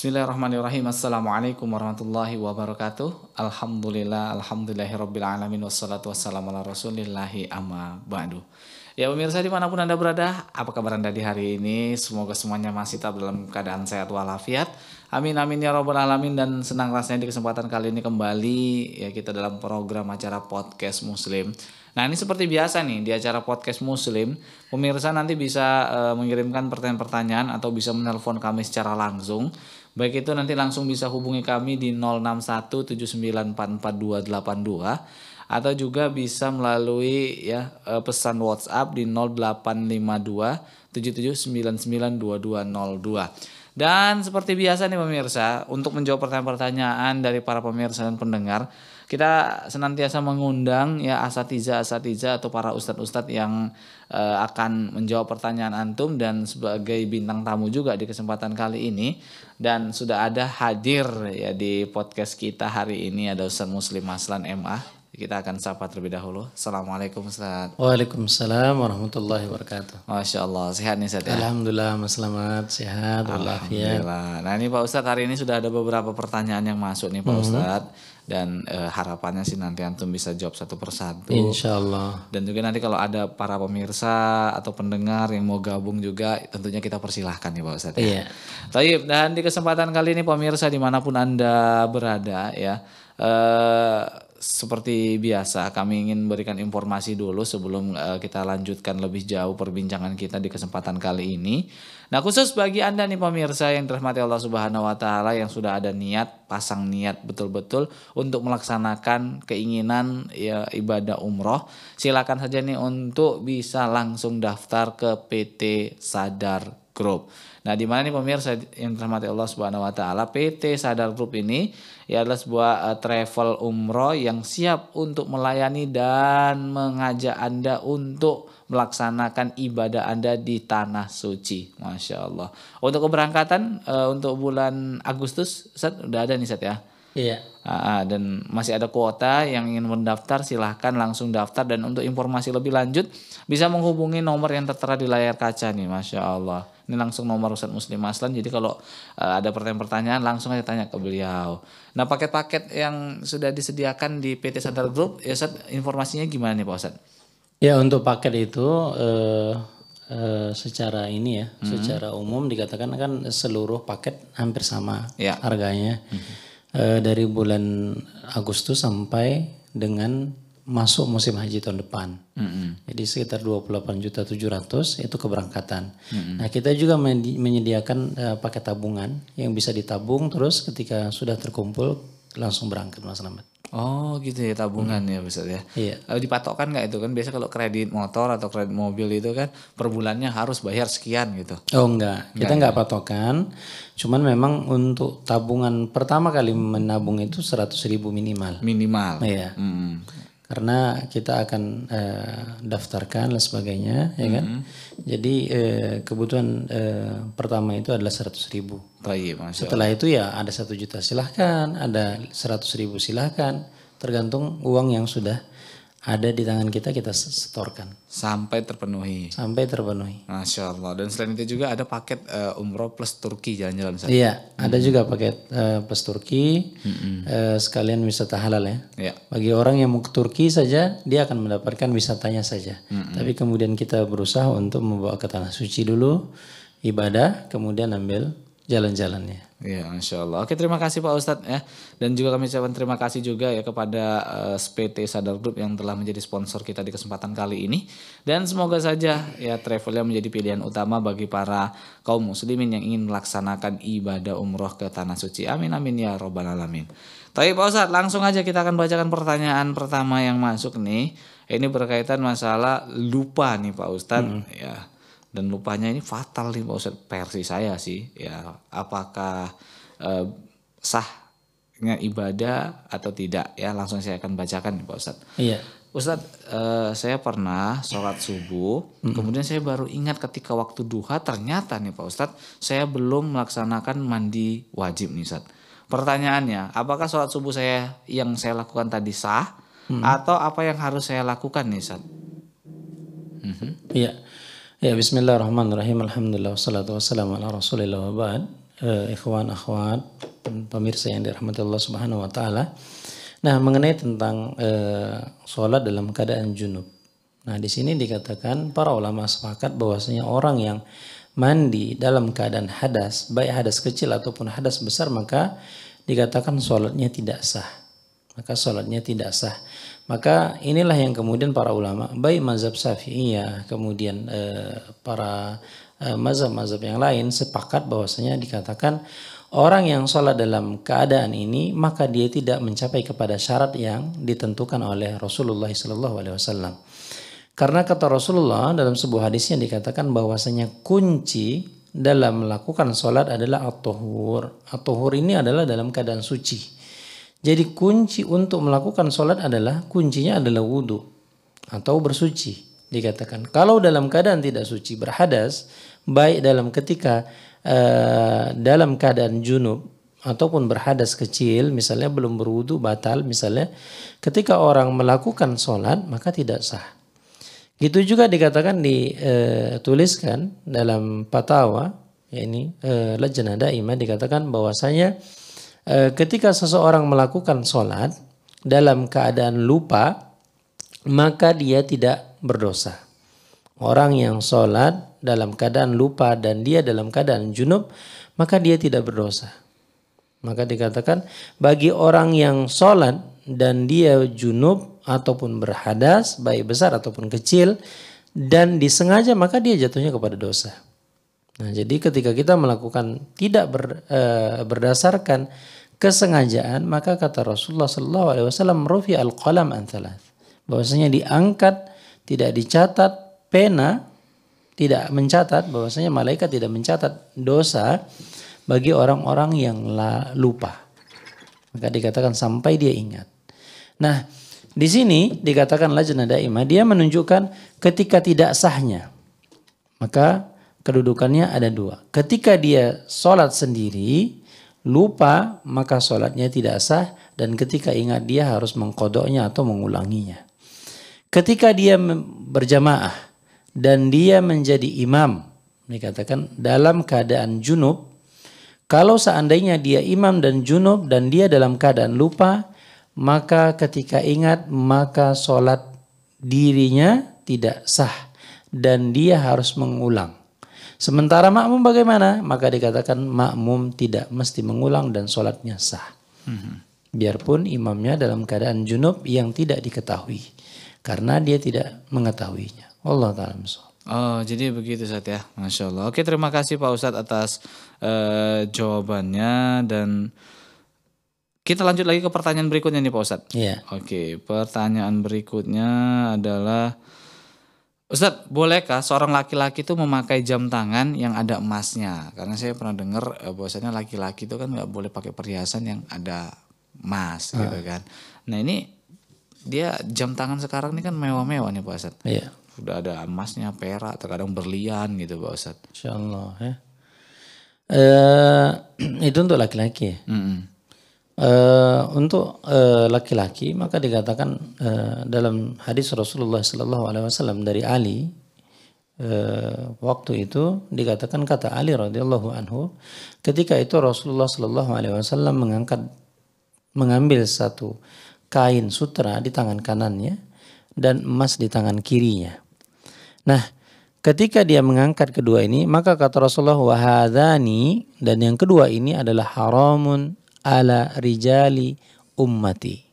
Bismillahirrahmanirrahim. Assalamualaikum warahmatullahi wabarakatuh. Alhamdulillah, alhamdulillahirabbil alamin wassalatu wassalamu ala rasulillahi amma ba'du. Ya pemirsa dimanapun Anda berada, apa kabar Anda di hari ini? Semoga semuanya masih tetap dalam keadaan sehat walafiat. Amin amin ya robbal alamin dan senang rasanya di kesempatan kali ini kembali ya kita dalam program acara podcast Muslim. Nah ini seperti biasa nih di acara podcast Muslim, pemirsa nanti bisa uh, mengirimkan pertanyaan-pertanyaan atau bisa menelpon kami secara langsung Baik itu nanti langsung bisa hubungi kami di 0617944282 atau juga bisa melalui ya eh, pesan WhatsApp di 0852 dan seperti biasa nih pemirsa, untuk menjawab pertanyaan-pertanyaan dari para pemirsa dan pendengar, kita senantiasa mengundang ya asatiza-asatiza atau para ustadz-ustadz yang uh, akan menjawab pertanyaan antum dan sebagai bintang tamu juga di kesempatan kali ini dan sudah ada hadir ya di podcast kita hari ini ada Ustadz Muslim Maslan MA kita akan sapa terlebih dahulu. Assalamualaikum Ustaz. Waalaikumsalam warahmatullahi wabarakatuh. Masya Allah, sehat nih Ustaz ya? Alhamdulillah, selamat, sehat, Alhamdulillah. Nah ini Pak Ustaz, hari ini sudah ada beberapa pertanyaan yang masuk nih Pak mm -hmm. Ustaz. Dan e, harapannya sih nanti Antum bisa jawab satu persatu. Insya Allah. Dan juga nanti kalau ada para pemirsa atau pendengar yang mau gabung juga tentunya kita persilahkan nih Pak Ustaz. Ya? Iya. Yeah. Taib, dan di kesempatan kali ini pemirsa dimanapun Anda berada ya. eh seperti biasa kami ingin berikan informasi dulu sebelum uh, kita lanjutkan lebih jauh perbincangan kita di kesempatan kali ini. Nah, khusus bagi Anda nih pemirsa yang dirahmati Allah Subhanahu wa taala yang sudah ada niat, pasang niat betul-betul untuk melaksanakan keinginan ya ibadah umroh, silakan saja nih untuk bisa langsung daftar ke PT Sadar Group. Nah, di mana nih pemirsa yang terhormat Allah Subhanahu wa taala, PT Sadar Group ini ya adalah sebuah uh, travel umroh yang siap untuk melayani dan mengajak Anda untuk melaksanakan ibadah Anda di tanah suci. Masya Allah. Untuk keberangkatan uh, untuk bulan Agustus, set udah ada nih set ya. Iya. Uh, dan masih ada kuota yang ingin mendaftar silahkan langsung daftar dan untuk informasi lebih lanjut bisa menghubungi nomor yang tertera di layar kaca nih, masya Allah. Ini langsung nomor Ustadz Muslim Aslan. Jadi kalau uh, ada pertanyaan-pertanyaan langsung aja tanya ke beliau. Nah paket-paket yang sudah disediakan di PT Sadar Group, ya Ustadz informasinya gimana nih Pak Ustadz? Ya untuk paket itu uh, uh, secara ini ya, hmm. secara umum dikatakan kan seluruh paket hampir sama ya. harganya. Hmm. Uh, dari bulan Agustus sampai dengan masuk musim haji tahun depan. Mm -hmm. Jadi sekitar 28 juta 700 itu keberangkatan. Mm -hmm. Nah, kita juga menyediakan uh, paket tabungan yang bisa ditabung terus ketika sudah terkumpul langsung berangkat Mas Slamet. Oh gitu ya tabungan hmm. ya besar ya. Iya. Lalu eh, dipatokkan nggak itu kan biasa kalau kredit motor atau kredit mobil itu kan per bulannya harus bayar sekian gitu. Oh enggak, kita enggak, ya? enggak patokan. Cuman memang untuk tabungan pertama kali menabung itu seratus ribu minimal. Minimal. Iya. Hmm karena kita akan uh, daftarkan dan sebagainya ya kan. Mm-hmm. Jadi uh, kebutuhan uh, pertama itu adalah seratus ribu. Baik, Setelah itu ya ada satu juta silahkan, ada seratus ribu silahkan, tergantung uang yang sudah ada di tangan kita kita setorkan sampai terpenuhi sampai terpenuhi masya allah dan selain itu juga ada paket uh, umroh plus Turki jalan-jalan iya hmm. ada juga paket uh, plus Turki hmm. uh, sekalian wisata halal ya yeah. bagi orang yang mau ke Turki saja dia akan mendapatkan wisatanya saja hmm. tapi kemudian kita berusaha untuk membawa ke tanah suci dulu ibadah kemudian ambil jalan-jalannya. Ya, insya Allah. Oke, terima kasih Pak Ustadz ya. Dan juga kami ucapkan terima kasih juga ya kepada uh, eh, SPT Sadar Group yang telah menjadi sponsor kita di kesempatan kali ini. Dan semoga saja ya travelnya menjadi pilihan utama bagi para kaum muslimin yang ingin melaksanakan ibadah umroh ke Tanah Suci. Amin, amin ya robbal alamin. Tapi Pak Ustadz, langsung aja kita akan bacakan pertanyaan pertama yang masuk nih. Ini berkaitan masalah lupa nih Pak Ustadz. Hmm. Ya dan lupanya ini fatal nih Pak Ustadz versi saya sih ya apakah eh, sahnya ibadah atau tidak ya langsung saya akan bacakan nih Pak Ustadz. Iya. Ustadz, eh, saya pernah sholat subuh, mm-hmm. kemudian saya baru ingat ketika waktu duha ternyata nih Pak Ustadz, saya belum melaksanakan mandi wajib nih Ustadz. Pertanyaannya, apakah sholat subuh saya yang saya lakukan tadi sah, mm-hmm. atau apa yang harus saya lakukan nih Ustadz? Mm-hmm. Iya. Ya bismillahirrahmanirrahim Alhamdulillah wassalatu wassalamu ala rasulillah wabad eh, Ikhwan, akhwat, pemirsa yang dirahmati Allah subhanahu wa ta'ala Nah mengenai tentang eh, sholat dalam keadaan junub Nah di sini dikatakan para ulama sepakat bahwasanya orang yang mandi dalam keadaan hadas Baik hadas kecil ataupun hadas besar maka dikatakan sholatnya tidak sah Maka sholatnya tidak sah maka inilah yang kemudian para ulama, baik mazhab Syafi'iyah, kemudian e, para eh, mazhab-mazhab yang lain sepakat bahwasanya dikatakan orang yang sholat dalam keadaan ini maka dia tidak mencapai kepada syarat yang ditentukan oleh Rasulullah SAW. Karena kata Rasulullah dalam sebuah hadis yang dikatakan bahwasanya kunci dalam melakukan sholat adalah at-tuhur. ini adalah dalam keadaan suci jadi kunci untuk melakukan sholat adalah kuncinya adalah wudhu atau bersuci. Dikatakan kalau dalam keadaan tidak suci berhadas, baik dalam ketika uh, dalam keadaan junub ataupun berhadas kecil, misalnya belum berwudhu batal, misalnya ketika orang melakukan sholat maka tidak sah. Gitu juga dikatakan dituliskan eh, dalam patawa, ya ini e, eh, lejnah daimah dikatakan bahwasanya Eh, ketika seseorang melakukan sholat dalam keadaan lupa, maka dia tidak berdosa. Orang yang sholat dalam keadaan lupa dan dia dalam keadaan junub, maka dia tidak berdosa. Maka dikatakan bagi orang yang sholat dan dia junub ataupun berhadas, baik besar ataupun kecil, dan disengaja maka dia jatuhnya kepada dosa. Nah, jadi ketika kita melakukan tidak ber, e, berdasarkan kesengajaan, maka kata Rasulullah Shallallahu Alaihi Wasallam, "Rofi al qalam antalah." Bahwasanya diangkat, tidak dicatat pena, tidak mencatat. Bahwasanya malaikat tidak mencatat dosa bagi orang-orang yang la, lupa. Maka dikatakan sampai dia ingat. Nah, di sini dikatakan lajnah daimah dia menunjukkan ketika tidak sahnya. Maka kedudukannya ada dua. Ketika dia sholat sendiri, lupa maka sholatnya tidak sah dan ketika ingat dia harus mengkodoknya atau mengulanginya. Ketika dia berjamaah dan dia menjadi imam, dikatakan dalam keadaan junub, kalau seandainya dia imam dan junub dan dia dalam keadaan lupa, maka ketika ingat maka sholat dirinya tidak sah dan dia harus mengulang. Sementara makmum bagaimana? Maka dikatakan makmum tidak mesti mengulang dan sholatnya sah. Mhm. Biarpun imamnya dalam keadaan junub yang tidak diketahui. Karena dia tidak mengetahuinya. Allah Ta'ala Oh, jadi begitu saat ya. Masya Allah. Oke, terima kasih Pak Ustadz atas uh, jawabannya dan kita lanjut lagi ke pertanyaan berikutnya nih Pak Ustadz. Iya. Oke, pertanyaan berikutnya adalah Ustadz, bolehkah seorang laki-laki itu memakai jam tangan yang ada emasnya? Karena saya pernah dengar eh, bahwasanya laki-laki itu kan nggak boleh pakai perhiasan yang ada emas uh. gitu kan. Nah ini dia jam tangan sekarang ini kan mewah-mewah nih Pak Ustadz. Iya. Sudah ada emasnya, perak, terkadang berlian gitu Pak Ustadz. Insya Allah ya. Eh, itu untuk laki-laki. Mm -hmm. Eh, untuk eh, laki-laki uh, maka dikatakan uh, dalam hadis Rasulullah Sallallahu Alaihi Wasallam dari Ali uh, waktu itu dikatakan kata Ali radhiyallahu anhu ketika itu Rasulullah Sallallahu Alaihi Wasallam mengangkat mengambil satu kain sutra di tangan kanannya dan emas di tangan kirinya. Nah, ketika dia mengangkat kedua ini, maka kata Rasulullah wahadani dan yang kedua ini adalah haramun ala rijali ummati.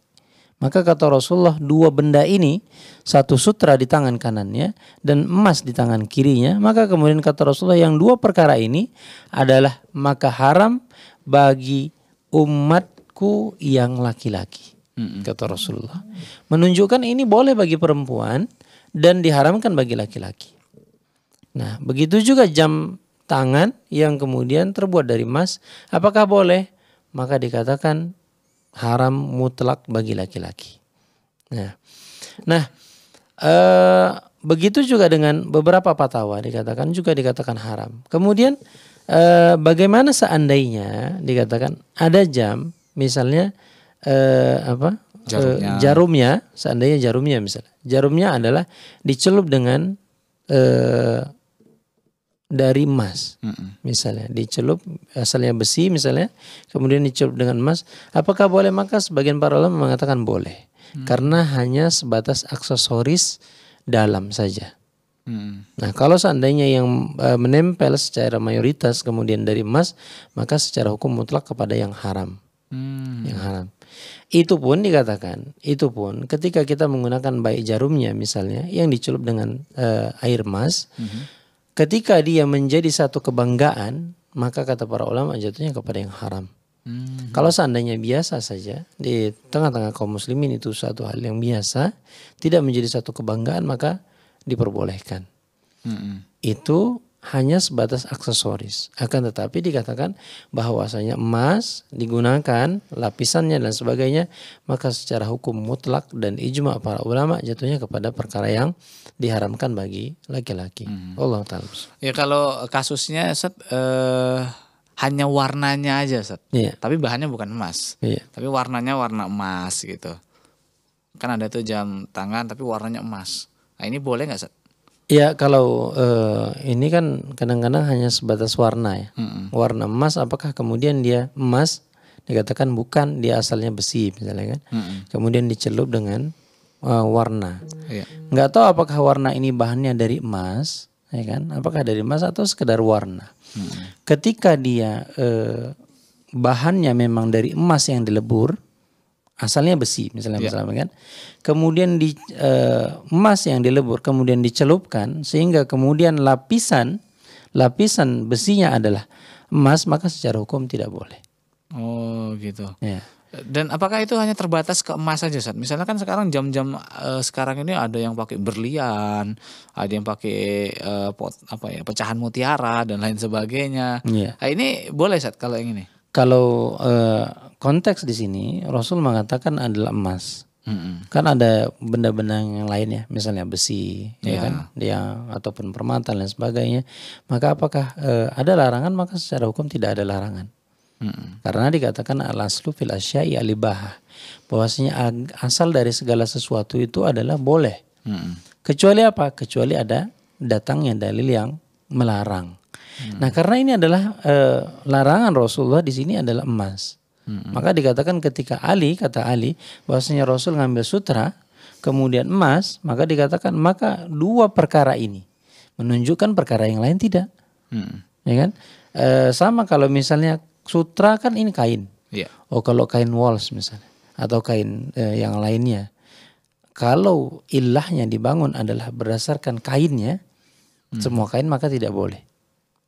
Maka kata Rasulullah dua benda ini satu sutra di tangan kanannya dan emas di tangan kirinya. Maka kemudian kata Rasulullah yang dua perkara ini adalah maka haram bagi umatku yang laki-laki. Kata Rasulullah menunjukkan ini boleh bagi perempuan dan diharamkan bagi laki-laki. Nah begitu juga jam tangan yang kemudian terbuat dari emas, apakah boleh? maka dikatakan haram mutlak bagi laki-laki. Nah, nah e, begitu juga dengan beberapa fatwa dikatakan juga dikatakan haram. Kemudian e, bagaimana seandainya dikatakan ada jam misalnya e, apa jarumnya. E, jarumnya seandainya jarumnya misalnya jarumnya adalah dicelup dengan e, dari emas. Mm-mm. Misalnya dicelup asalnya besi misalnya, kemudian dicelup dengan emas, apakah boleh? Maka sebagian para ulama mengatakan boleh. Mm. Karena hanya sebatas aksesoris dalam saja. Mm. Nah, kalau seandainya yang e, menempel secara mayoritas kemudian dari emas, maka secara hukum mutlak kepada yang haram. Mm. Yang haram. Itu pun dikatakan, itu pun ketika kita menggunakan baik jarumnya misalnya yang dicelup dengan e, air emas, mm-hmm Ketika dia menjadi satu kebanggaan, maka kata para ulama jatuhnya kepada yang haram. Hmm. Kalau seandainya biasa saja di tengah-tengah kaum muslimin itu satu hal yang biasa, tidak menjadi satu kebanggaan maka diperbolehkan. Hmm. Itu hanya sebatas aksesoris. Akan tetapi dikatakan bahwasanya emas digunakan lapisannya dan sebagainya, maka secara hukum mutlak dan ijma para ulama jatuhnya kepada perkara yang diharamkan bagi laki-laki. Hmm. Allah taala. Ya kalau kasusnya set uh, hanya warnanya aja set. Iya. Tapi bahannya bukan emas. Iya. Tapi warnanya warna emas gitu. Kan ada tuh jam tangan tapi warnanya emas. Nah, ini boleh nggak set? Ya kalau uh, ini kan kadang-kadang hanya sebatas warna ya. mm -mm. Warna emas apakah kemudian dia emas dikatakan bukan dia asalnya besi misalnya kan. mm -mm. Kemudian dicelup dengan uh, warna. Yeah. Nggak tahu apakah warna ini bahannya dari emas ya kan. Apakah dari emas atau sekedar warna. mm -mm. Ketika dia uh, bahannya memang dari emas yang dilebur asalnya besi misalnya yeah. misalnya kan kemudian di uh, emas yang dilebur kemudian dicelupkan sehingga kemudian lapisan lapisan besinya adalah emas maka secara hukum tidak boleh oh gitu ya yeah. dan apakah itu hanya terbatas ke emas saja saat misalnya kan sekarang jam-jam uh, sekarang ini ada yang pakai berlian ada yang pakai uh, pot, apa ya pecahan mutiara dan lain sebagainya yeah. nah, ini boleh saat kalau yang ini kalau uh, konteks di sini Rasul mengatakan adalah emas. Mm-hmm. Kan ada benda-benda yang lain ya, misalnya besi, yeah. ya kan, dia ataupun permata dan sebagainya. Maka apakah uh, ada larangan? Maka secara hukum tidak ada larangan. Mm-hmm. Karena dikatakan al-aslu fil asyai alibah. Bahwasanya asal dari segala sesuatu itu adalah boleh. Mm-hmm. Kecuali apa? Kecuali ada datangnya dalil yang melarang. Hmm. Nah, karena ini adalah e, larangan Rasulullah di sini adalah emas. Hmm. Maka dikatakan ketika Ali kata Ali bahwasanya Rasul ngambil sutra kemudian emas, maka dikatakan maka dua perkara ini menunjukkan perkara yang lain tidak. Hmm. Ya kan? E, sama kalau misalnya sutra kan ini kain. Yeah. Oh, kalau kain walls misalnya atau kain e, yang lainnya kalau ilahnya dibangun adalah berdasarkan kainnya, hmm. semua kain maka tidak boleh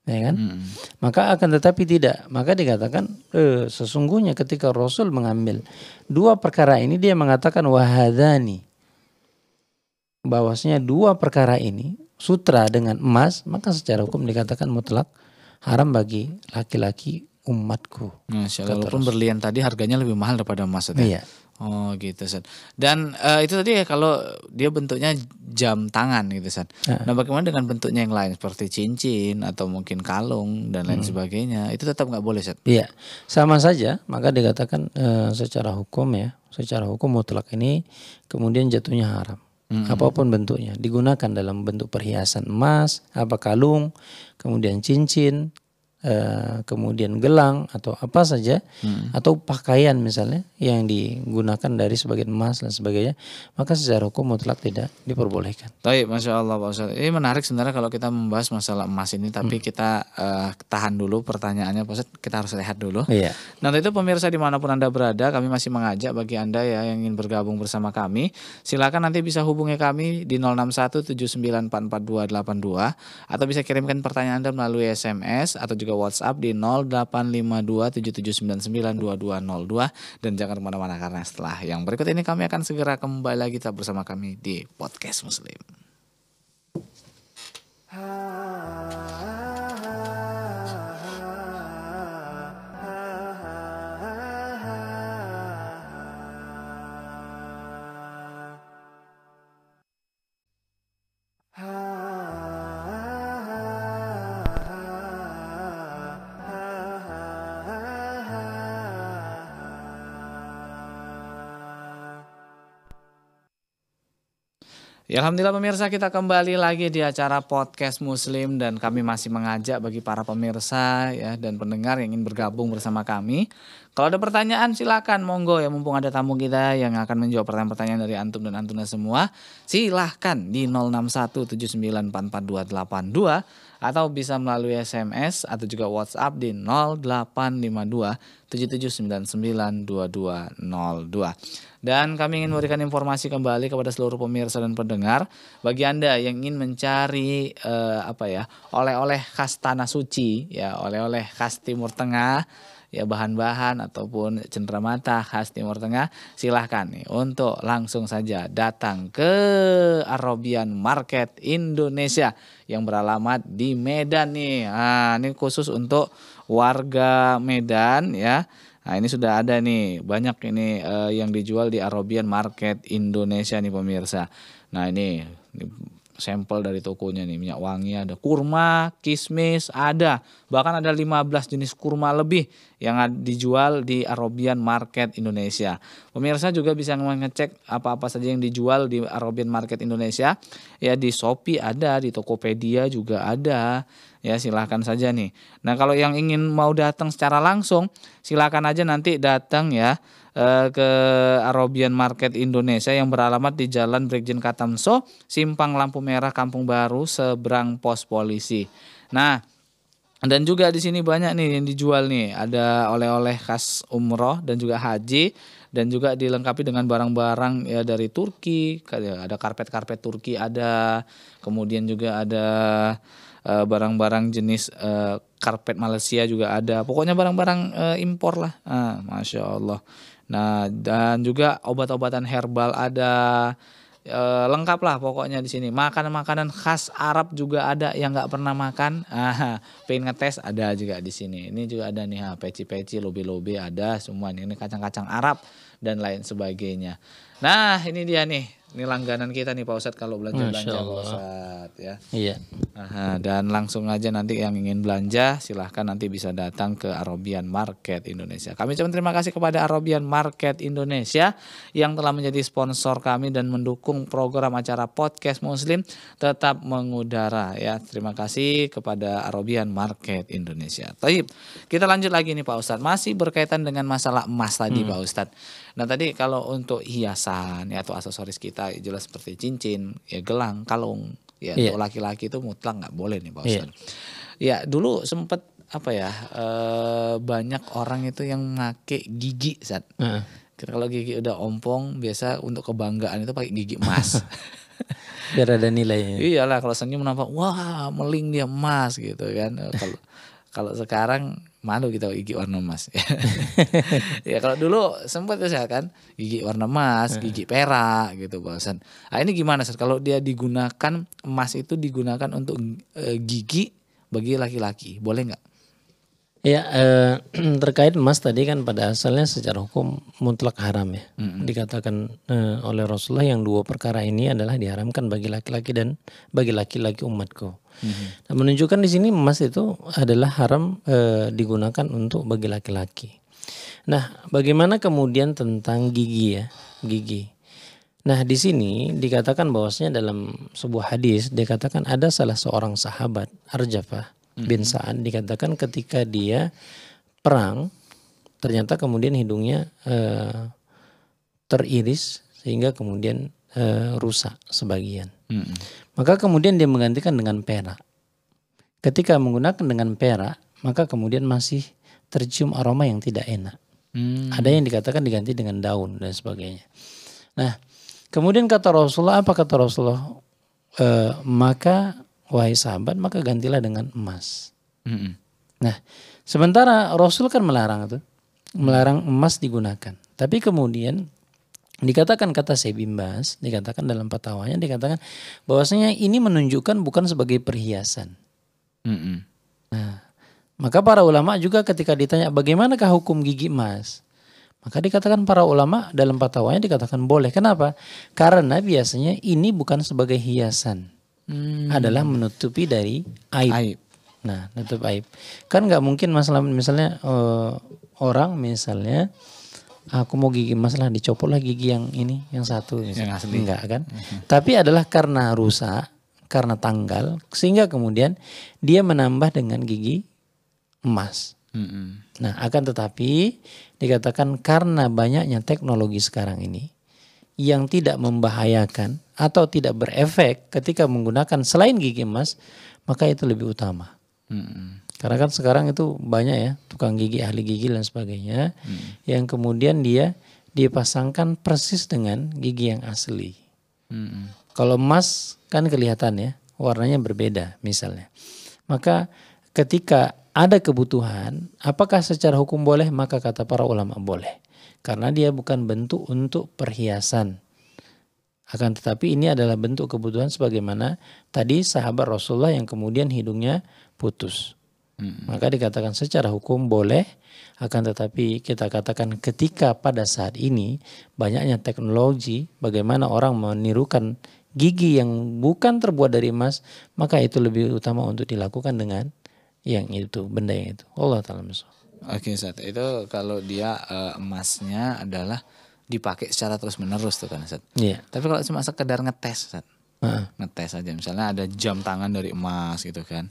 ya kan? Hmm. Maka akan tetapi tidak. Maka dikatakan eh, sesungguhnya ketika Rasul mengambil dua perkara ini dia mengatakan wahadani. Bahwasanya dua perkara ini sutra dengan emas maka secara hukum dikatakan mutlak haram bagi laki-laki umatku. Masya berlian tadi harganya lebih mahal daripada emas. Ya. Iya. Oh gitu San. Dan uh, itu tadi ya kalau dia bentuknya jam tangan gitu San. Uh. Ya. Nah bagaimana dengan bentuknya yang lain seperti cincin atau mungkin kalung dan lain hmm. sebagainya itu tetap nggak boleh San? Iya sama saja maka dikatakan uh, secara hukum ya secara hukum mutlak ini kemudian jatuhnya haram. Mm -hmm. Apapun bentuknya digunakan dalam bentuk perhiasan emas, apa kalung, kemudian cincin, uh, kemudian gelang atau apa saja hmm. atau pakaian misalnya yang digunakan dari sebagian emas dan sebagainya maka secara hukum mutlak tidak diperbolehkan. Baik, masya Allah Pak Ustadz ini menarik sebenarnya kalau kita membahas masalah emas ini tapi hmm. kita uh, tahan dulu pertanyaannya Pak Ustadz kita harus lihat dulu. Iya. Nah itu pemirsa dimanapun anda berada kami masih mengajak bagi anda ya yang ingin bergabung bersama kami silakan nanti bisa hubungi kami di 061 delapan dua atau bisa kirimkan pertanyaan anda melalui SMS atau juga juga WhatsApp di 085277992202 dan jangan kemana-mana karena setelah yang berikut ini kami akan segera kembali lagi tetap bersama kami di podcast Muslim. Ah. Ya, Alhamdulillah pemirsa kita kembali lagi di acara podcast Muslim dan kami masih mengajak bagi para pemirsa ya dan pendengar yang ingin bergabung bersama kami. Kalau ada pertanyaan silakan monggo ya mumpung ada tamu kita yang akan menjawab pertanyaan-pertanyaan dari antum dan antuna semua. Silahkan di 0617944282 atau bisa melalui SMS atau juga WhatsApp di 0852 Dan kami ingin memberikan informasi kembali kepada seluruh pemirsa dan pendengar bagi Anda yang ingin mencari eh, apa ya, oleh-oleh khas tanah suci ya, oleh-oleh khas Timur Tengah ya bahan-bahan ataupun cenderamata khas Timur Tengah, silahkan nih untuk langsung saja datang ke Arabian Market Indonesia yang beralamat di Medan nih. Nah, ini khusus untuk warga Medan ya. Nah ini sudah ada nih banyak ini uh, yang dijual di Arabian Market Indonesia nih pemirsa. Nah ini sampel dari tokonya nih minyak wangi ada kurma kismis ada bahkan ada 15 jenis kurma lebih yang dijual di Arabian Market Indonesia pemirsa juga bisa ngecek apa-apa saja yang dijual di Arabian Market Indonesia ya di Shopee ada di Tokopedia juga ada ya silahkan saja nih nah kalau yang ingin mau datang secara langsung silahkan aja nanti datang ya Eh, ke Arabian Market Indonesia yang beralamat di Jalan Brigjen Katamso, Simpang Lampu Merah Kampung Baru, seberang pos polisi. Nah, dan juga di sini banyak nih yang dijual nih, ada oleh-oleh khas umroh dan juga haji dan juga dilengkapi dengan barang-barang ya dari Turki, ada karpet-karpet Turki ada, kemudian juga ada eh, barang-barang uh, jenis uh, karpet Malaysia juga ada. Pokoknya barang-barang uh, impor lah. Ah, Masya Allah. Nah, dan juga obat-obatan herbal ada e, lengkap lah pokoknya di sini. Makanan-makanan khas Arab juga ada yang nggak pernah makan. Ah, pengen ngetes ada juga di sini. Ini juga ada nih, ha, peci-peci, lobi-lobi ada semua Ini kacang-kacang Arab dan lain sebagainya. Nah, ini dia nih ini langganan kita nih Pak Ustad, kalau belanja-belanja Pak Ustad ya. Iya. Aha, dan langsung aja nanti yang ingin belanja silahkan nanti bisa datang ke Arabian Market Indonesia. Kami cuman terima kasih kepada Arabian Market Indonesia yang telah menjadi sponsor kami dan mendukung program acara podcast Muslim tetap mengudara ya. Terima kasih kepada Arabian Market Indonesia. Tapi kita lanjut lagi nih Pak Ustad, Masih berkaitan dengan masalah emas tadi hmm. Pak Ustadz Nah tadi kalau untuk hiasan ya atau aksesoris kita jelas seperti cincin, ya gelang, kalung, ya yeah. untuk laki-laki itu mutlak nggak boleh nih Pak iya. Ustadz. Yeah. Ya dulu sempat apa ya e, banyak orang itu yang make gigi saat. Uh. Kalau gigi udah ompong biasa untuk kebanggaan itu pakai gigi emas. Biar ada nilainya. Iyalah kalau senyum nampak wah meling dia emas gitu kan. Kalau Kalau sekarang malu kita gigi warna emas. ya kalau dulu sempat ya kan gigi warna emas, iya. gigi perak gitu bahasan. Ah ini gimana sih Kalau dia digunakan emas itu digunakan untuk eh, gigi bagi laki-laki, boleh nggak? Ya eh, terkait emas tadi kan pada asalnya secara hukum mutlak haram ya. Mm-hmm. Dikatakan eh, oleh Rasulullah yang dua perkara ini adalah diharamkan bagi laki-laki dan bagi laki-laki umatku. Mm-hmm. Nah, menunjukkan di sini emas itu adalah haram eh, digunakan untuk bagi laki-laki. Nah, bagaimana kemudian tentang gigi ya, gigi. Nah, di sini dikatakan bahwasanya dalam sebuah hadis dikatakan ada salah seorang sahabat Arjafah Hmm. bin Sa'ad dikatakan ketika dia perang ternyata kemudian hidungnya eh, teriris sehingga kemudian eh, rusak sebagian. -hmm. Maka kemudian dia menggantikan dengan perak. Ketika menggunakan dengan perak, maka kemudian masih tercium aroma yang tidak enak. Hmm. Ada yang dikatakan diganti dengan daun dan sebagainya. Nah, kemudian kata Rasulullah, apa kata Rasulullah? E, maka wahai sahabat maka gantilah dengan emas. Mm-hmm. Nah, sementara Rasul kan melarang itu, melarang emas digunakan. Tapi kemudian dikatakan kata Sebimbas, dikatakan dalam fatwanya dikatakan bahwasanya ini menunjukkan bukan sebagai perhiasan. Mm-hmm. Nah, maka para ulama juga ketika ditanya bagaimanakah hukum gigi emas, maka dikatakan para ulama dalam fatwanya dikatakan boleh. Kenapa? Karena biasanya ini bukan sebagai hiasan hmm. adalah menutupi dari aib. aib. Nah, nutup aib. Kan nggak mungkin masalah misalnya uh, orang misalnya aku mau gigi masalah dicopot lah gigi yang ini yang satu Yang asli. enggak kan. Mm -hmm. Tapi adalah karena rusak, karena tanggal sehingga kemudian dia menambah dengan gigi emas. Mm -hmm. Nah, akan tetapi dikatakan karena banyaknya teknologi sekarang ini yang tidak membahayakan atau tidak berefek ketika menggunakan selain gigi emas, maka itu lebih utama. Hmm. Karena kan sekarang itu banyak ya tukang gigi, ahli gigi dan sebagainya, hmm. yang kemudian dia dipasangkan persis dengan gigi yang asli. Hmm. Kalau emas kan kelihatan ya warnanya berbeda misalnya. Maka ketika ada kebutuhan, apakah secara hukum boleh? Maka kata para ulama boleh. Karena dia bukan bentuk untuk perhiasan akan tetapi ini adalah bentuk kebutuhan sebagaimana tadi sahabat Rasulullah yang kemudian hidungnya putus. Hmm. Maka dikatakan secara hukum boleh, akan tetapi kita katakan ketika pada saat ini banyaknya teknologi, bagaimana orang menirukan gigi yang bukan terbuat dari emas, maka itu lebih utama untuk dilakukan dengan yang itu, benda yang itu. Allah taala Oke, okay, saat Itu kalau dia eh, emasnya adalah dipakai secara terus menerus tuh kan Ustaz. Iya. Tapi kalau cuma sekedar ngetes Ustaz. Uh. Ngetes aja misalnya ada jam tangan dari emas gitu kan.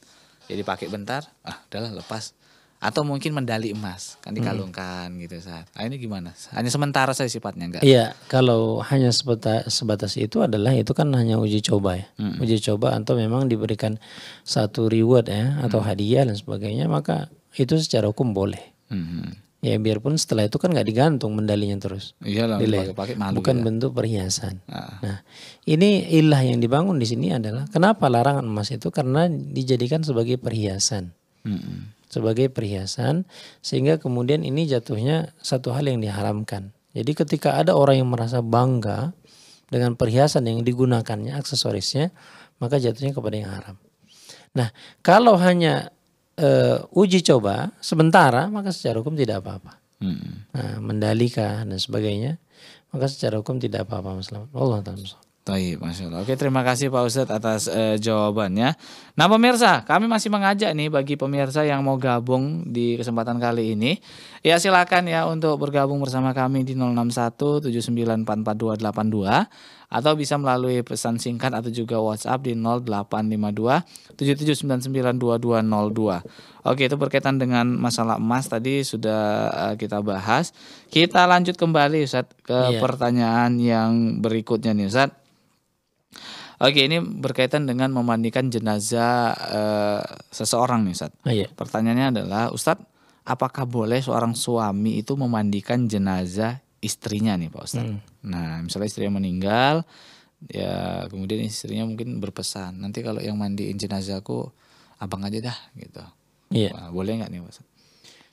Jadi ya pakai bentar, ah udahlah lepas. Atau mungkin medali emas kan dikalungkan hmm. gitu saat. Nah, ini gimana? Hanya sementara saya sifatnya enggak. Iya, kalau hanya sebatas, sebatas itu adalah itu kan hanya uji coba ya. Hmm. Uji coba atau memang diberikan satu reward ya atau hmm. hadiah dan sebagainya maka itu secara hukum boleh. Hmm. hmm. Ya biarpun setelah itu kan nggak digantung mendalinya terus. Iyalah, dipakai Bukan ya. bentuk perhiasan. Nah. nah, ini ilah yang dibangun di sini adalah kenapa larangan emas itu karena dijadikan sebagai perhiasan. Mm-mm. Sebagai perhiasan sehingga kemudian ini jatuhnya satu hal yang diharamkan. Jadi ketika ada orang yang merasa bangga dengan perhiasan yang digunakannya aksesorisnya, maka jatuhnya kepada yang haram. Nah, kalau hanya uh, uji coba sementara maka secara hukum tidak apa-apa. Hmm. Nah, mendalika dan sebagainya maka secara hukum tidak apa-apa masalah Allah taala. baik masya Allah. Oke, terima kasih Pak Ustadz atas uh, jawabannya. Nah, pemirsa, kami masih mengajak nih bagi pemirsa yang mau gabung di kesempatan kali ini, ya silakan ya untuk bergabung bersama kami di 061 dua atau bisa melalui pesan singkat atau juga WhatsApp di 0852 77992202. Oke, itu berkaitan dengan masalah emas tadi sudah eh, kita bahas. Kita lanjut kembali Ustaz ke iya. pertanyaan yang berikutnya nih Ustaz. Oke, ini berkaitan dengan memandikan jenazah e, seseorang nih Ustaz. iya. Pertanyaannya adalah Ustaz, apakah boleh seorang suami itu memandikan jenazah istrinya nih Pak Ustadz. Hmm. Nah misalnya istrinya meninggal, ya kemudian istrinya mungkin berpesan nanti kalau yang mandiin jenazahku abang aja dah gitu. Iya. boleh nggak nih Pak Ustadz?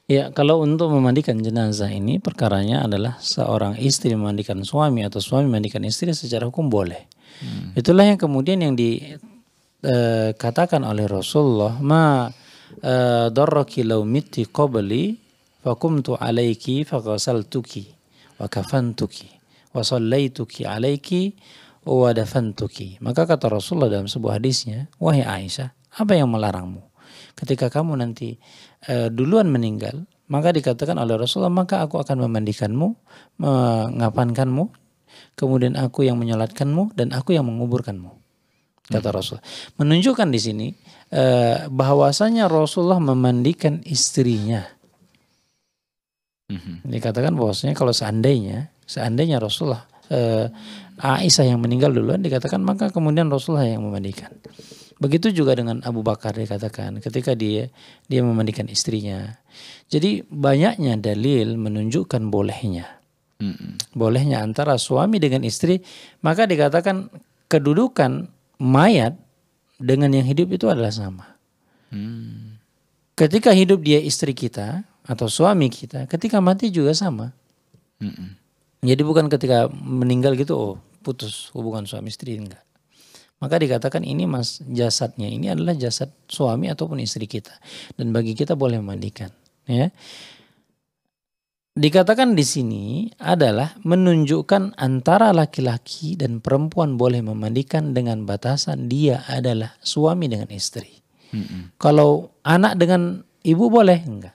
Ya, kalau untuk memandikan jenazah ini perkaranya adalah seorang istri memandikan suami atau suami memandikan istri secara hukum boleh. Hmm. Itulah yang kemudian yang dikatakan eh, e, oleh Rasulullah, "Ma e, darraki law mitti qabli fakumtu alaiki faghasaltuki." wa kafantuki wa sallaituki alaiki wa Maka kata Rasulullah dalam sebuah hadisnya, wahai Aisyah, apa yang melarangmu? Ketika kamu nanti e, duluan meninggal, maka dikatakan oleh Rasulullah, maka aku akan memandikanmu, mengapankanmu, kemudian aku yang menyolatkanmu dan aku yang menguburkanmu. Kata hmm. Rasul, menunjukkan di sini e, bahwasanya Rasulullah memandikan istrinya hmm Dikatakan bahwasanya kalau seandainya, seandainya Rasulullah eh, Aisyah yang meninggal duluan dikatakan maka kemudian Rasulullah yang memandikan. Begitu juga dengan Abu Bakar dikatakan ketika dia dia memandikan istrinya. Jadi banyaknya dalil menunjukkan bolehnya. Mm-hmm. Bolehnya antara suami dengan istri, maka dikatakan kedudukan mayat dengan yang hidup itu adalah sama. Hmm. Ketika hidup dia istri kita, atau suami kita ketika mati juga sama. Mm -mm. Jadi bukan ketika meninggal gitu oh putus hubungan suami istri enggak. Maka dikatakan ini mas jasadnya ini adalah jasad suami ataupun istri kita dan bagi kita boleh mandikan. ya. Dikatakan di sini adalah menunjukkan antara laki-laki dan perempuan boleh memandikan dengan batasan dia adalah suami dengan istri. Mm -mm. Kalau anak dengan ibu boleh enggak?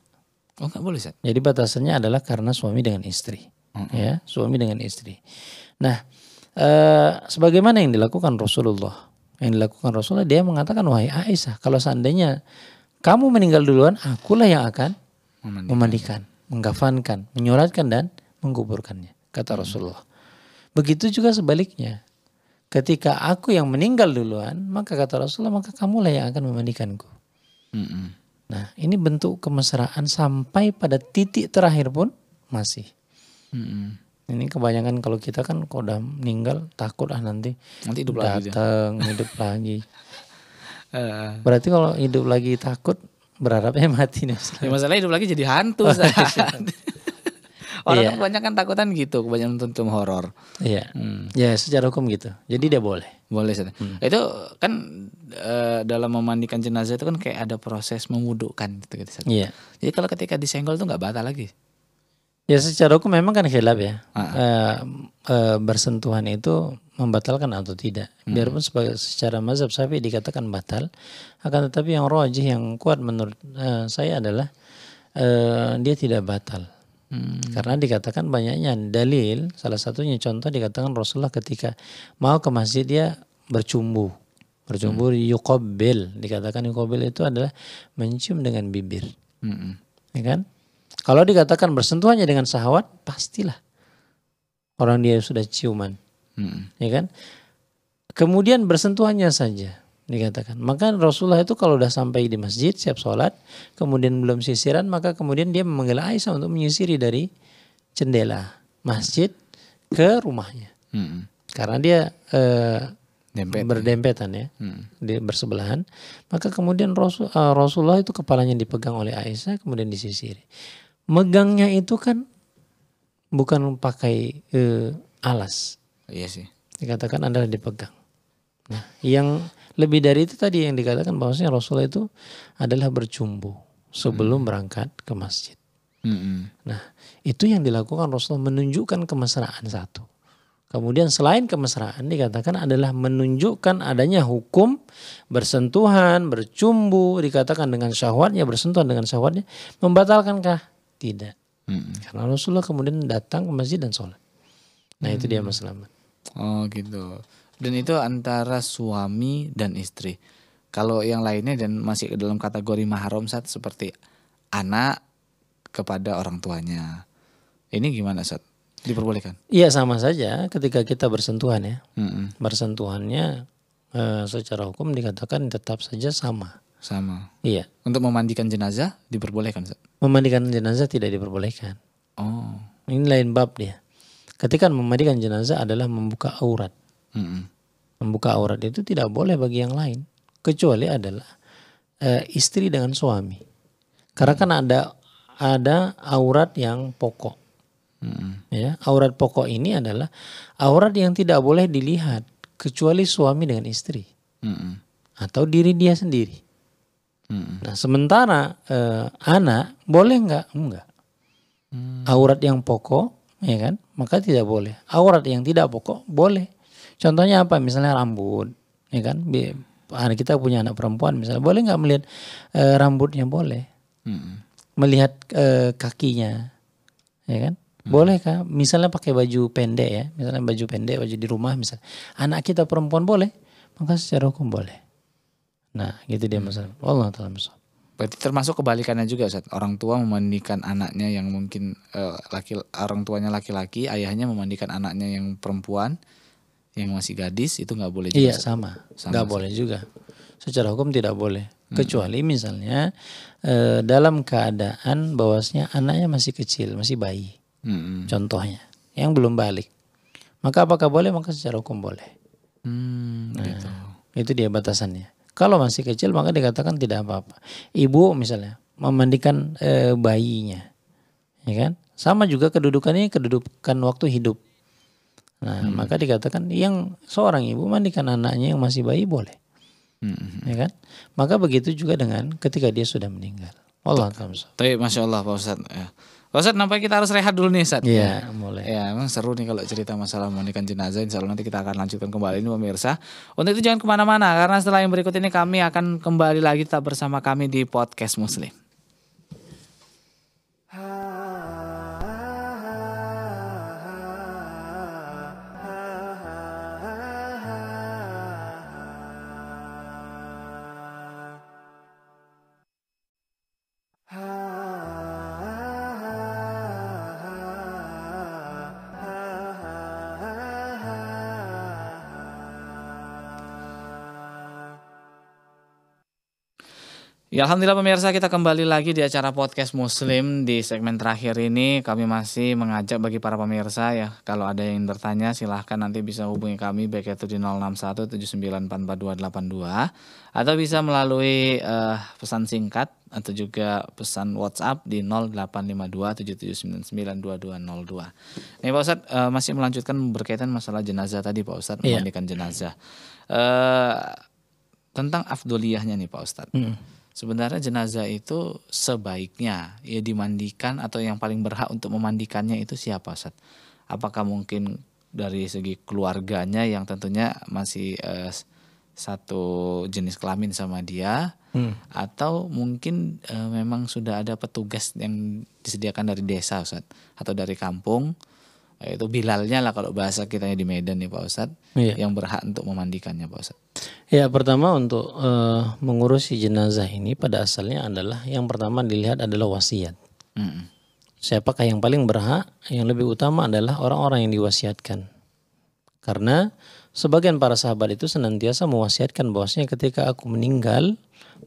Oh nggak boleh Seth. Jadi batasannya adalah karena suami dengan istri, mm -hmm. ya suami dengan istri. Nah, e, sebagaimana yang dilakukan Rasulullah, yang dilakukan Rasulullah dia mengatakan wahai Aisyah, kalau seandainya kamu meninggal duluan, akulah yang akan memandikan, memandikan menggafankan, menyuratkan dan menguburkannya, kata Rasulullah. Begitu juga sebaliknya, ketika aku yang meninggal duluan, maka kata Rasulullah, maka kamulah yang akan memandikanku. Mm -mm. Nah, ini bentuk kemesraan sampai pada titik terakhir pun masih. Hmm. Ini kebanyakan kalau kita kan kalau udah meninggal takut lah nanti, nanti hidup datang, lagi hidup lagi. Eh. Berarti kalau hidup lagi takut berharapnya mati nih. Ya, masalah hidup lagi jadi hantu. Orang yeah. Iya. kan takutan gitu, kebanyakan nonton film horor. Iya. Yeah. Hmm. Ya, yeah, secara hukum gitu. Jadi dia boleh. Boleh Hmm. Itu kan e, dalam memandikan jenazah itu kan kayak ada proses memudukkan gitu gitu. Iya. Yeah. Jadi kalau ketika disenggol tuh nggak batal lagi. Ya secara hukum memang kan khilaf ya. Uh ah, -huh. Ah. e, eh, e, eh, bersentuhan itu membatalkan atau tidak. Hmm. Biarpun sebagai, secara mazhab sapi dikatakan batal, akan tetapi yang rojih yang kuat menurut e, saya adalah uh, dia tidak batal Hmm. Karena dikatakan banyaknya dalil, salah satunya contoh dikatakan Rasulullah ketika mau ke masjid dia bercumbu. Bercumbu hmm. yukobil, dikatakan yukobil itu adalah mencium dengan bibir. Hmm. Ya kan? Kalau dikatakan bersentuhannya dengan sahwat pastilah orang dia sudah ciuman. Hmm. Ya kan? Kemudian bersentuhannya saja dikatakan. Maka Rasulullah itu kalau sudah sampai di masjid siap sholat, kemudian belum sisiran, maka kemudian dia memanggil Aisyah untuk menyisiri dari jendela masjid ke rumahnya. Hmm. Karena dia eh, berdempetan ya, hmm. di bersebelahan. Maka kemudian Rasul, uh, Rasulullah itu kepalanya dipegang oleh Aisyah, kemudian disisiri. Megangnya itu kan bukan pakai uh, alas. Iya sih. Dikatakan adalah dipegang. Nah, yang lebih dari itu tadi yang dikatakan bahwasanya Rasulullah itu adalah bercumbu sebelum hmm. berangkat ke masjid. Hmm. Nah, itu yang dilakukan Rasulullah menunjukkan kemesraan satu. Kemudian selain kemesraan dikatakan adalah menunjukkan adanya hukum bersentuhan, bercumbu, dikatakan dengan syahwatnya, bersentuhan dengan syahwatnya, membatalkankah? Tidak. Hmm. Karena Rasulullah kemudian datang ke masjid dan sholat. Nah hmm. itu dia mas Oh gitu dan itu antara suami dan istri. Kalau yang lainnya dan masih dalam kategori mahram saat seperti anak kepada orang tuanya. Ini gimana saat diperbolehkan? Iya sama saja ketika kita bersentuhan ya. Mm -mm. Bersentuhannya e, secara hukum dikatakan tetap saja sama. Sama. Iya. Untuk memandikan jenazah diperbolehkan? saat? Memandikan jenazah tidak diperbolehkan. Oh. Ini lain bab dia. Ketika memandikan jenazah adalah membuka aurat. Mm-hmm. Membuka aurat itu tidak boleh bagi yang lain, kecuali adalah e, istri dengan suami. Karena kan ada ada aurat yang pokok. Mm-hmm. Ya, aurat pokok ini adalah aurat yang tidak boleh dilihat kecuali suami dengan istri mm-hmm. atau diri dia sendiri. Mm-hmm. Nah, sementara e, anak boleh nggak? Enggak. Mm. Aurat yang pokok, ya kan? Maka tidak boleh. Aurat yang tidak pokok boleh. Contohnya apa? Misalnya rambut, ya kan? Kita punya anak perempuan, misalnya boleh nggak melihat e, rambutnya? Boleh. Hmm. Melihat e, kakinya, ya kan? Hmm. Boleh kan? Misalnya pakai baju pendek ya, misalnya baju pendek, baju di rumah misalnya. Anak kita perempuan boleh, maka secara hukum boleh. Nah, gitu dia mm. masalah. Allah taala Berarti termasuk kebalikannya juga Ustaz. Orang tua memandikan anaknya yang mungkin uh, laki orang tuanya laki-laki, ayahnya memandikan anaknya yang perempuan yang masih gadis itu nggak boleh iya, juga. Iya sama, nggak boleh juga. Secara hukum tidak boleh. Hmm. Kecuali misalnya e, dalam keadaan bahwasnya anaknya masih kecil, masih bayi. Hmm. Contohnya, yang belum balik. Maka apakah boleh? Maka secara hukum boleh. Hmm, nah, gitu. Itu dia batasannya. Kalau masih kecil maka dikatakan tidak apa-apa. Ibu misalnya memandikan e, bayinya, ya kan? Sama juga kedudukannya kedudukan waktu hidup Nah, hmm. maka dikatakan yang seorang ibu mandikan anaknya yang masih bayi boleh. Hmm. Ya kan? Maka begitu juga dengan ketika dia sudah meninggal. Allah Tapi masya Allah Pak Ustadz. Ya. Pak Ustadz nampaknya kita harus rehat dulu nih Ustadz. Iya ya. boleh. Ya emang seru nih kalau cerita masalah mandikan jenazah. Insya Allah nanti kita akan lanjutkan kembali ini pemirsa. Untuk itu jangan kemana-mana karena setelah yang berikut ini kami akan kembali lagi tetap bersama kami di Podcast Muslim. Ya Alhamdulillah pemirsa kita kembali lagi di acara podcast muslim di segmen terakhir ini kami masih mengajak bagi para pemirsa ya kalau ada yang bertanya silahkan nanti bisa hubungi kami baik itu di 0617944282 atau bisa melalui uh, pesan singkat atau juga pesan WhatsApp di 085277992202. Nih Pak Ustadz uh, masih melanjutkan berkaitan masalah jenazah tadi Pak Ustadz yeah. memandikan jenazah. Uh, tentang afdoliyahnya nih Pak Ustadz. Mm sebenarnya jenazah itu sebaiknya ya dimandikan atau yang paling berhak untuk memandikannya itu siapa Ustaz? Apakah mungkin dari segi keluarganya yang tentunya masih eh, satu jenis kelamin sama dia hmm. atau mungkin eh, memang sudah ada petugas yang disediakan dari desa Ustaz atau dari kampung yaitu bilalnya lah kalau bahasa kita di Medan nih ya, Pak Ustad, iya. yang berhak untuk memandikannya Pak Ustad. Ya pertama untuk uh, mengurusi jenazah ini pada asalnya adalah yang pertama dilihat adalah wasiat. Mm -mm. Siapakah yang paling berhak? Yang lebih utama adalah orang-orang yang diwasiatkan. Karena sebagian para sahabat itu senantiasa mewasiatkan bahwasanya ketika aku meninggal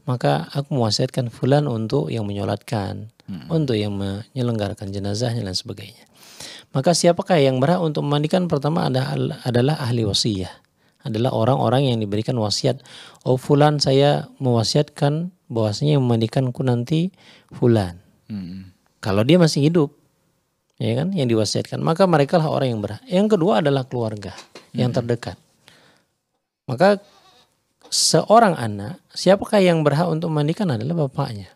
maka aku mewasiatkan fulan untuk yang menyolatkan, mm -mm. untuk yang menyelenggarakan jenazahnya dan sebagainya. Maka siapakah yang berhak untuk memandikan? Pertama adalah, ahli wasiyah. Adalah orang-orang yang diberikan wasiat. Oh fulan saya mewasiatkan bahwasanya yang memandikanku nanti fulan. Hmm. Kalau dia masih hidup, ya kan, yang diwasiatkan, maka mereka lah orang yang berhak. Yang kedua adalah keluarga hmm. yang terdekat. Maka seorang anak, siapakah yang berhak untuk memandikan adalah bapaknya.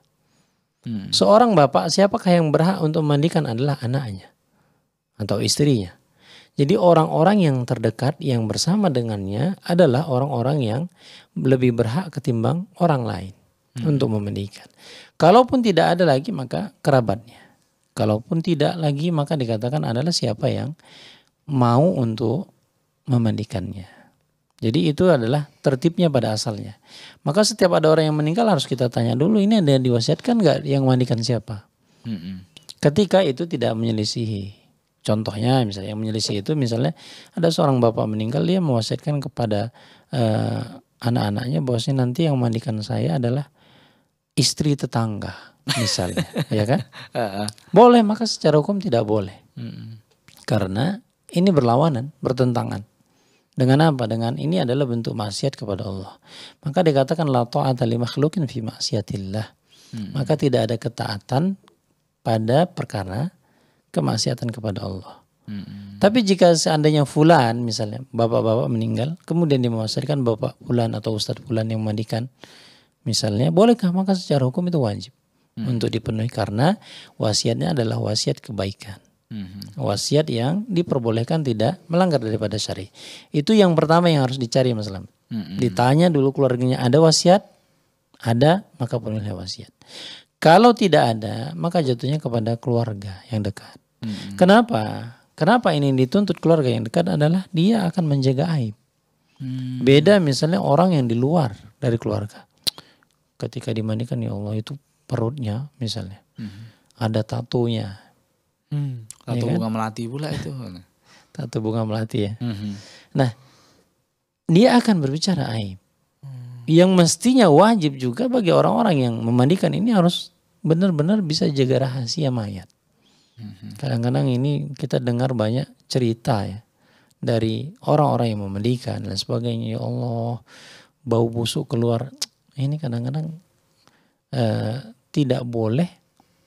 Hmm. Seorang bapak, siapakah yang berhak untuk memandikan adalah anaknya atau istrinya. Jadi orang-orang yang terdekat yang bersama dengannya adalah orang-orang yang lebih berhak ketimbang orang lain hmm. untuk memendikan. Kalaupun tidak ada lagi maka kerabatnya. Kalaupun tidak lagi maka dikatakan adalah siapa yang mau untuk memandikannya. Jadi itu adalah tertibnya pada asalnya. Maka setiap ada orang yang meninggal harus kita tanya dulu ini ada yang diwasiatkan nggak yang mandikan siapa. Hmm. Ketika itu tidak menyelisihi Contohnya misalnya yang menyelisih itu misalnya ada seorang bapak meninggal dia mewasiatkan kepada uh, anak-anaknya bahwasanya nanti yang mandikan saya adalah istri tetangga misalnya ya kan boleh maka secara hukum tidak boleh -mm. karena ini berlawanan bertentangan dengan apa dengan ini adalah bentuk maksiat kepada Allah maka dikatakan la ta'ata li makhlukin fi maksiatillah hmm. maka tidak ada ketaatan pada perkara kemaksiatan kepada Allah. Hmm. Tapi jika seandainya fulan misalnya bapak-bapak meninggal, kemudian dimasukkan bapak fulan atau ustadz fulan yang memandikan misalnya, bolehkah maka secara hukum itu wajib hmm. untuk dipenuhi karena wasiatnya adalah wasiat kebaikan. Hmm. Wasiat yang diperbolehkan tidak melanggar daripada syari. Itu yang pertama yang harus dicari Mas Lam. Hmm. Ditanya dulu keluarganya ada wasiat? Ada, maka penuhi wasiat. Kalau tidak ada, maka jatuhnya kepada keluarga yang dekat. Hmm. Kenapa? Kenapa ini dituntut keluarga yang dekat adalah dia akan menjaga aib. Hmm. Beda misalnya orang yang di luar dari keluarga. Ketika dimandikan ya Allah itu perutnya misalnya. Hmm. Ada tatunya. Mm. Tato ya kan? melati pula itu. Tato bunga melati ya. Hmm. Nah, dia akan berbicara aib yang mestinya wajib juga bagi orang-orang yang memandikan ini harus benar-benar bisa jaga rahasia mayat. Mhm. Kadang-kadang ini kita dengar banyak cerita ya dari orang-orang yang memandikan dan sebagainya. Ya Allah, bau busuk keluar. Ini kadang-kadang eh, tidak boleh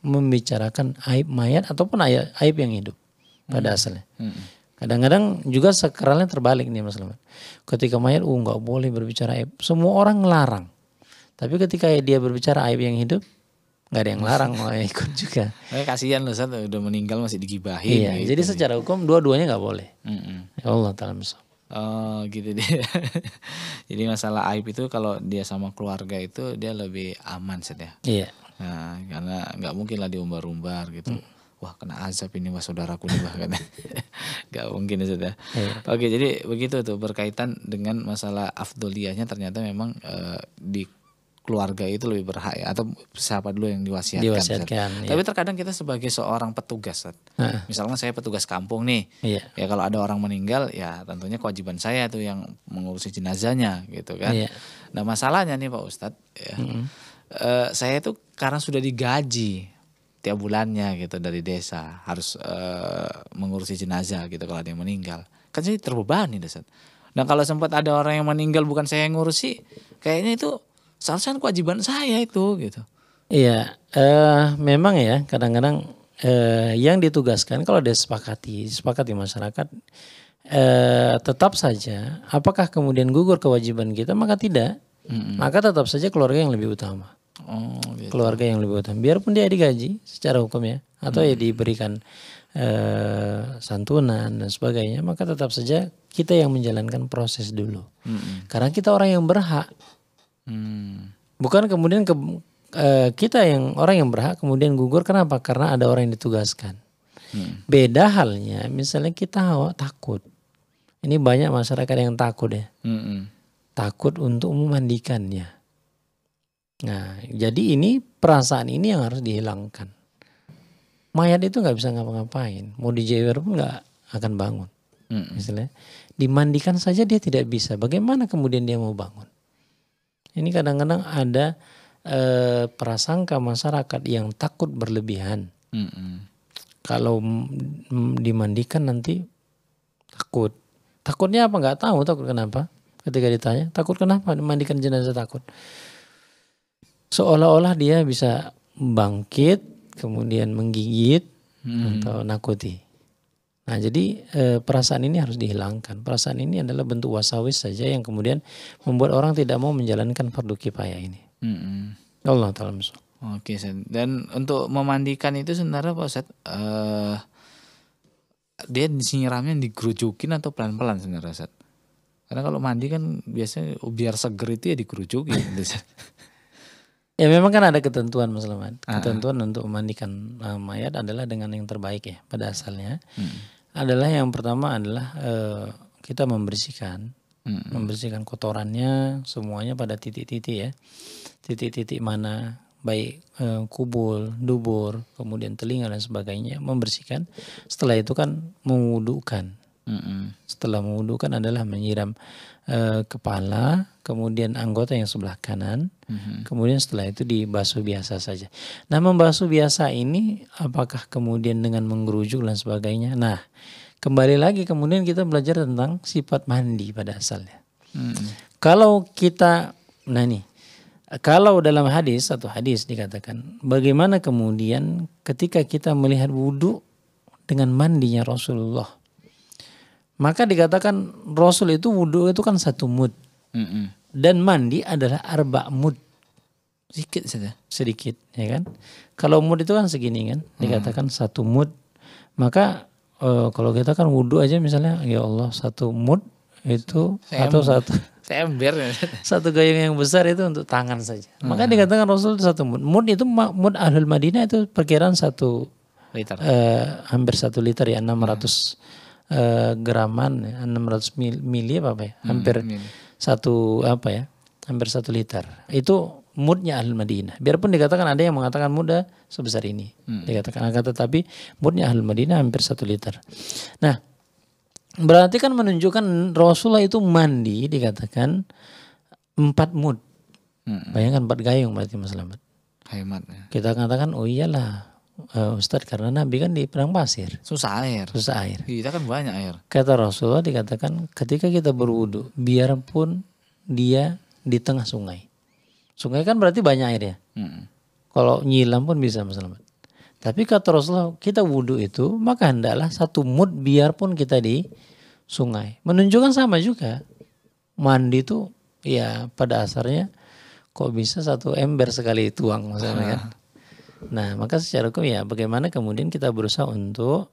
membicarakan aib mayat ataupun aib, yang hidup pada mhm. asalnya. Mhm. Kadang-kadang juga sakralnya terbalik nih Mas Leman. Ketika mayat, uh nggak boleh berbicara aib. Semua orang ngelarang. Tapi ketika dia berbicara aib yang hidup, nggak ada yang larang mau ikut juga. Makanya kasihan loh, saat udah meninggal masih digibahin. Iya, gitu. jadi kan. secara hukum dua-duanya nggak boleh. Mm -mm. Ya Allah taala Oh gitu dia. jadi masalah aib itu kalau dia sama keluarga itu dia lebih aman saja. Ya? Iya. Nah, karena nggak mungkin lah diumbar-umbar gitu. Mm wah kena azab ini wah saudaraku nih wah kata nggak mungkin ya sudah iya. oke jadi begitu tuh berkaitan dengan masalah afdoliahnya ternyata memang e, di keluarga itu lebih berhak ya atau siapa dulu yang diwasiatkan. diwasiatkan iya. Tapi terkadang kita sebagai seorang petugas, Uh. misalnya saya petugas kampung nih, yeah. ya kalau ada orang meninggal ya tentunya kewajiban saya tuh yang mengurusi jenazahnya gitu kan. yeah. Nah masalahnya nih Pak Ustadz, ya, mm -hmm. e, saya itu karena sudah digaji tiap bulannya gitu dari desa harus uh, mengurusi jenazah gitu kalau ada yang meninggal kan jadi terbebani dasar nah, dan kalau sempat ada orang yang meninggal bukan saya yang ngurusi kayaknya itu salah kewajiban saya itu gitu iya uh, memang ya kadang-kadang uh, yang ditugaskan kalau sepakati sepakati masyarakat uh, tetap saja apakah kemudian gugur kewajiban kita maka tidak mm -hmm. maka tetap saja keluarga yang lebih utama Oh, gitu. Keluarga yang lebih utama. Biarpun dia digaji secara hukum ya atau ya hmm. ya diberikan e, santunan dan sebagainya, maka tetap saja kita yang menjalankan proses dulu. Hmm. Karena kita orang yang berhak. Hmm. Bukan kemudian ke, e, kita yang orang yang berhak kemudian gugur kenapa? Karena ada orang yang ditugaskan. Hmm. Beda halnya misalnya kita takut. Ini banyak masyarakat yang takut ya. Hmm. Takut untuk memandikannya. Nah, jadi ini perasaan ini yang harus dihilangkan. Mayat itu nggak bisa ngapa-ngapain, mau dijewer pun nggak akan bangun. Mm. Misalnya, dimandikan saja dia tidak bisa. Bagaimana kemudian dia mau bangun? Ini kadang-kadang ada e, prasangka masyarakat yang takut berlebihan. Mm -mm. Kalau dimandikan nanti takut. Takutnya apa nggak tahu. Takut kenapa? Ketika ditanya, takut kenapa dimandikan jenazah takut? seolah-olah dia bisa bangkit kemudian menggigit hmm. atau nakuti. Nah, jadi e, perasaan ini harus dihilangkan. Perasaan ini adalah bentuk wasawis saja yang kemudian membuat orang tidak mau menjalankan fardu kifayah ini. Hmm. Allah taala Oke, Dan untuk memandikan itu sebenarnya Pak Ustaz eh dia disiramnya digerujukin atau pelan-pelan sebenarnya Ustaz? Karena kalau mandi kan biasanya biar seger itu ya digerujukin. Gitu, Ya memang kan ada ketentuan Mas Leman. Ah. Ketentuan uh untuk memandikan uh, mayat adalah dengan yang terbaik ya pada asalnya. Hmm. Adalah yang pertama adalah uh, kita membersihkan, hmm. membersihkan kotorannya semuanya pada titik-titik ya. Titik-titik mana baik uh, eh, kubul, dubur, kemudian telinga dan sebagainya membersihkan. Setelah itu kan mengudukan. Hmm. Setelah mengudukan adalah menyiram uh, kepala, kemudian anggota yang sebelah kanan, mm-hmm. kemudian setelah itu dibasuh biasa saja. Nah, membasuh biasa ini apakah kemudian dengan mengerujuk dan sebagainya? Nah, kembali lagi kemudian kita belajar tentang sifat mandi pada asalnya. Mm-hmm. Kalau kita, nah nih, kalau dalam hadis satu hadis dikatakan bagaimana kemudian ketika kita melihat wudhu dengan mandinya Rasulullah maka dikatakan Rasul itu wudhu itu kan satu mud. Mm -mm. Dan mandi adalah arba mud. Sedikit saja, sedikit ya kan. Kalau mud itu kan segini kan, dikatakan mm. satu mud. Maka uh, kalau kita kan wudhu aja misalnya ya Allah satu mud itu Sem atau satu ember ya. satu gayung yang besar itu untuk tangan saja. mm. Maka dikatakan Rasul itu satu mud. Mud itu mud ahlul Madinah itu perkiraan satu liter. Uh, hampir satu liter ya 600 ratus uh, graman 600 ya, mili, mili apa, apa ya hmm, hampir hmm, satu apa ya hampir satu liter itu moodnya ahli Madinah biarpun dikatakan ada yang mengatakan muda sebesar ini hmm. dikatakan agak tetapi moodnya ahli Madinah hampir satu liter nah berarti kan menunjukkan Rasulullah itu mandi dikatakan empat mood hmm. bayangkan empat gayung berarti Mas Slamet ya. kita katakan oh iyalah uh, Ustadz karena Nabi kan di perang pasir. Susah air. Susah air. Iya, kita kan banyak air. Kata Rasulullah dikatakan ketika kita berwudu biarpun dia di tengah sungai. Sungai kan berarti banyak air ya. Hmm. Kalau nyilam pun bisa masalah. Selamat. Tapi kata Rasulullah kita wudu itu maka hendaklah satu mood biarpun kita di sungai. Menunjukkan sama juga mandi itu ya pada asarnya kok bisa satu ember sekali tuang misalnya kan. Ah. Nah, maka secara hukum ya bagaimana kemudian kita berusaha untuk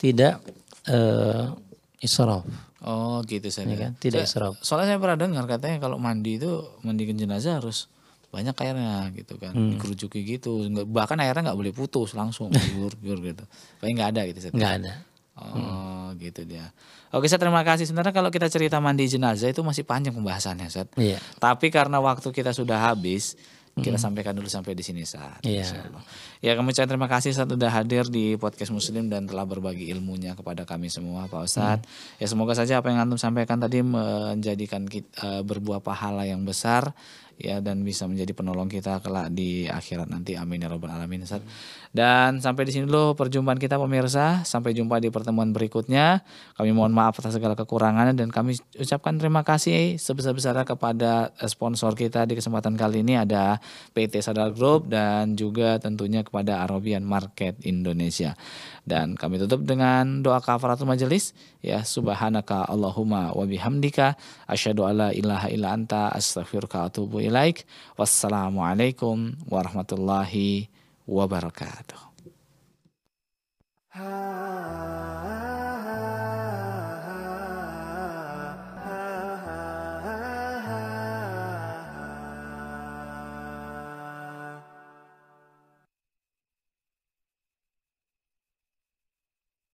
tidak uh, israf. Oh, gitu saya. Ya. kan? Tidak saya, israf. Soalnya saya pernah dengar katanya kalau mandi itu ke jenazah harus banyak airnya gitu kan hmm. dikerucuki gitu bahkan airnya nggak boleh putus langsung bur bur gitu paling nggak ada gitu saya nggak ada oh hmm. gitu dia oke saya terima kasih sebenarnya kalau kita cerita mandi jenazah itu masih panjang pembahasannya set Iya. tapi karena waktu kita sudah habis kita hmm. sampaikan dulu sampai di sini saat. Iya. Yeah. Ya kami ucapkan terima kasih saat sudah hadir di podcast Muslim dan telah berbagi ilmunya kepada kami semua Pak Ustad. Hmm. Ya semoga saja apa yang antum sampaikan tadi menjadikan kita, e, berbuah pahala yang besar ya dan bisa menjadi penolong kita kelak di akhirat nanti amin ya robbal alamin Ustaz. Dan sampai di sini dulu perjumpaan kita pemirsa. Sampai jumpa di pertemuan berikutnya. Kami mohon maaf atas segala kekurangannya dan kami ucapkan terima kasih sebesar-besarnya kepada eh, sponsor kita di kesempatan kali ini ada PT Sadar Group dan juga tentunya kepada Arabian Market Indonesia. Dan kami tutup dengan doa kafaratul majelis ya subhanaka Allahumma wa bihamdika asyhadu alla ilaha illa anta astaghfiruka wa atubu ilaik. Wassalamualaikum warahmatullahi wabarakatuh wabarakatuh.